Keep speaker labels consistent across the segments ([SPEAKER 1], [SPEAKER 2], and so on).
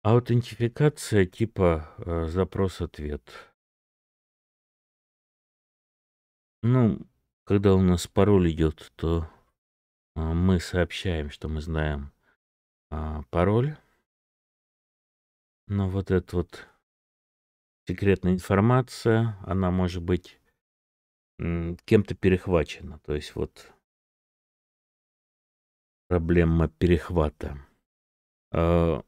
[SPEAKER 1] А аутентификация типа э, запрос-ответ.
[SPEAKER 2] Ну, когда у нас пароль идет, то э, мы сообщаем, что мы знаем э, пароль.
[SPEAKER 1] Но вот эта вот секретная информация, она может быть кем-то перехвачено. То есть вот
[SPEAKER 2] проблема перехвата. А,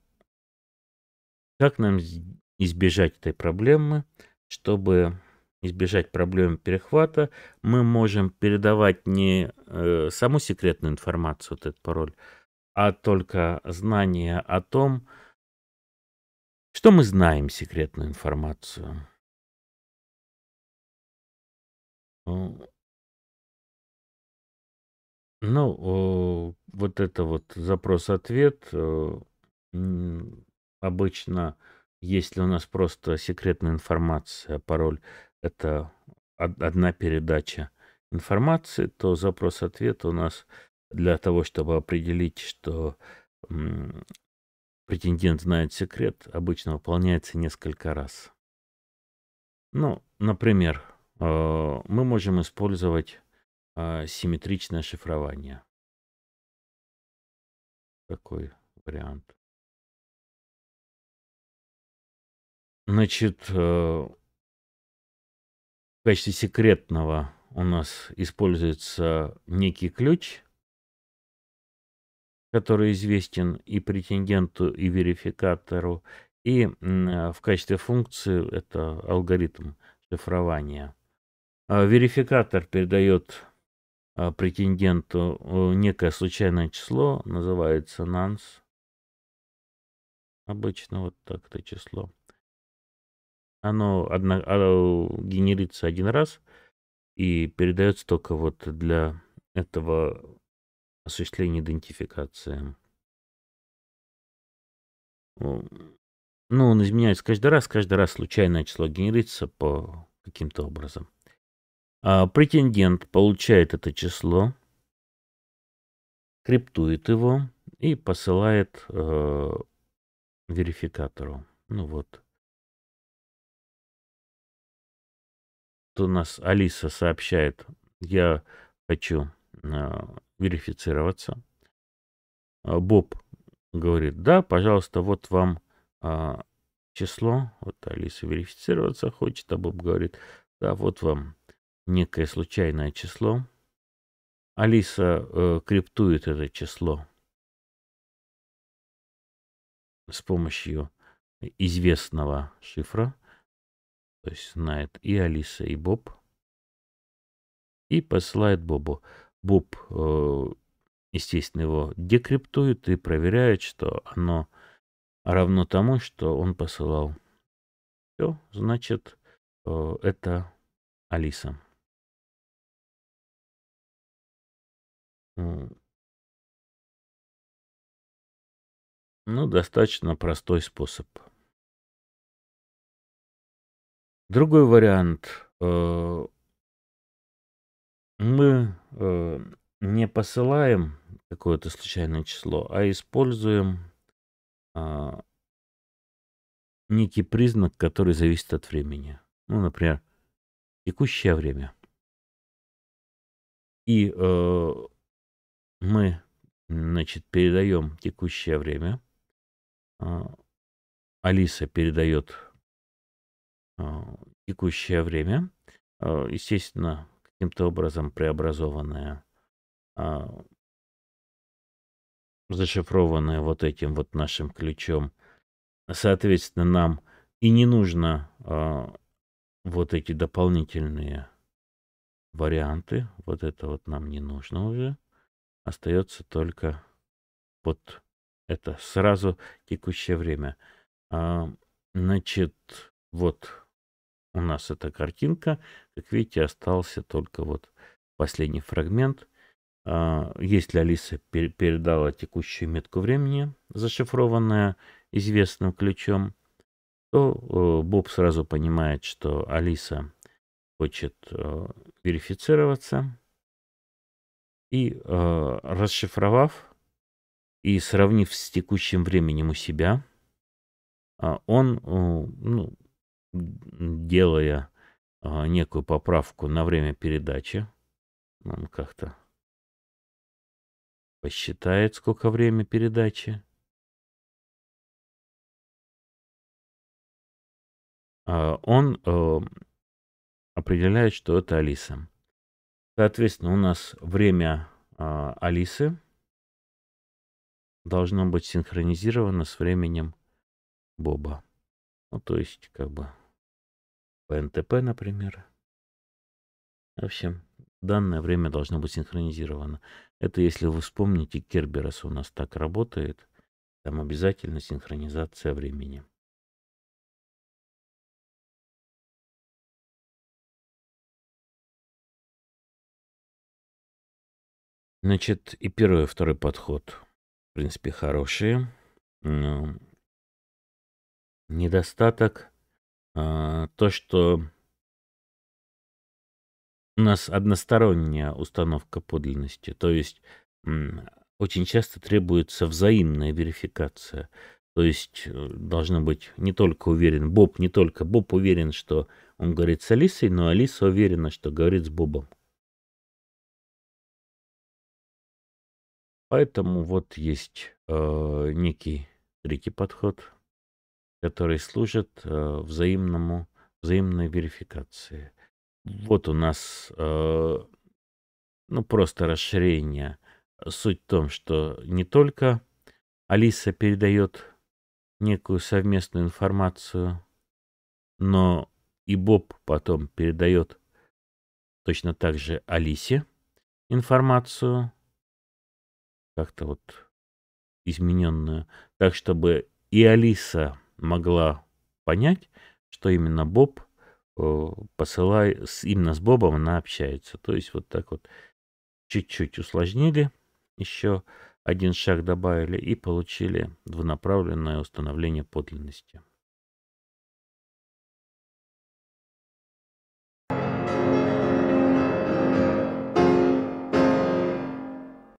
[SPEAKER 2] как нам избежать этой проблемы? Чтобы
[SPEAKER 1] избежать проблемы перехвата, мы можем передавать не э, саму секретную информацию, вот этот пароль, а только знание о том,
[SPEAKER 2] что мы знаем секретную информацию. Ну, э, вот это вот запрос-ответ. Э,
[SPEAKER 1] обычно, если у нас просто секретная информация, пароль это одна передача информации, то запрос-ответ у нас для того, чтобы определить, что претендент знает секрет, обычно выполняется несколько раз. Ну, например, Э, мы можем использовать э, симметричное шифрование.
[SPEAKER 2] Такой вариант. Значит, э, в
[SPEAKER 1] качестве секретного у нас используется некий ключ, который известен и претенденту, и верификатору. И в качестве функции это алгоритм шифрования – а верификатор передает а, претенденту э, некое случайное число, называется нанс. Обычно вот так это число. Оно, одно, оно генерится один раз и передается только вот для этого осуществления идентификации. Ну, он изменяется каждый раз, каждый раз случайное число генерится по каким-то образом. А претендент получает это число,
[SPEAKER 2] криптует его и посылает э, верификатору. Ну вот. Тут у нас Алиса сообщает, я хочу э,
[SPEAKER 1] верифицироваться. А, Боб говорит, да, пожалуйста, вот вам а, число. Вот Алиса верифицироваться хочет, а Боб говорит, да, вот вам некое случайное число. Алиса э, криптует это число с помощью известного шифра. То есть знает и Алиса, и Боб. И посылает Бобу. Боб, э, естественно, его декриптует и проверяет, что оно
[SPEAKER 2] равно тому, что он посылал. Все, значит, э, это Алиса. Ну, достаточно простой способ. Другой вариант. Э, мы э, не
[SPEAKER 1] посылаем какое-то случайное число, а используем а,
[SPEAKER 2] некий признак, который зависит от времени. Ну, например, текущее время. И э, мы, значит, передаем текущее время. А,
[SPEAKER 1] Алиса передает а, текущее время, а, естественно, каким-то образом преобразованное, зашифрованное вот этим вот нашим ключом. Соответственно, нам и не нужно вот эти дополнительные варианты. Вот это вот нам не нужно уже. Остается только вот это сразу текущее время. А, значит, вот у нас эта картинка. Как видите, остался только вот последний фрагмент. А, если Алиса пер передала текущую метку времени, зашифрованная известным ключом, то э, Боб сразу понимает, что Алиса хочет э, верифицироваться и, э, расшифровав и сравнив с текущим временем у себя, а, он, ну, делая а, некую поправку на время передачи, он как-то
[SPEAKER 2] посчитает, сколько время передачи. А, он э, определяет, что это Алиса. Соответственно, у нас время э,
[SPEAKER 1] Алисы должно быть синхронизировано с временем Боба. Ну, то есть, как бы, ПНТП, например. В общем, данное время должно быть синхронизировано. Это
[SPEAKER 2] если вы вспомните, Керберос у нас так работает. Там обязательно синхронизация времени. Значит, и первый, и второй подход, в принципе, хорошие. Но
[SPEAKER 1] недостаток а, то, что у нас односторонняя установка подлинности, то есть очень часто требуется взаимная верификация. То есть э, должно быть не только уверен Боб, не только Боб уверен, что он говорит с Алисой, но Алиса уверена, что говорит с Бобом. Поэтому вот есть э, некий третий подход, который служит э, взаимному, взаимной верификации. Вот у нас э, ну, просто расширение. Суть в том, что не только Алиса передает некую совместную информацию, но и Боб потом передает точно так же Алисе информацию, как-то вот измененную, так чтобы и Алиса могла понять, что именно Боб э, посылает, именно с Бобом она общается. То есть вот так вот чуть-чуть усложнили,
[SPEAKER 2] еще один шаг добавили и получили двунаправленное установление подлинности.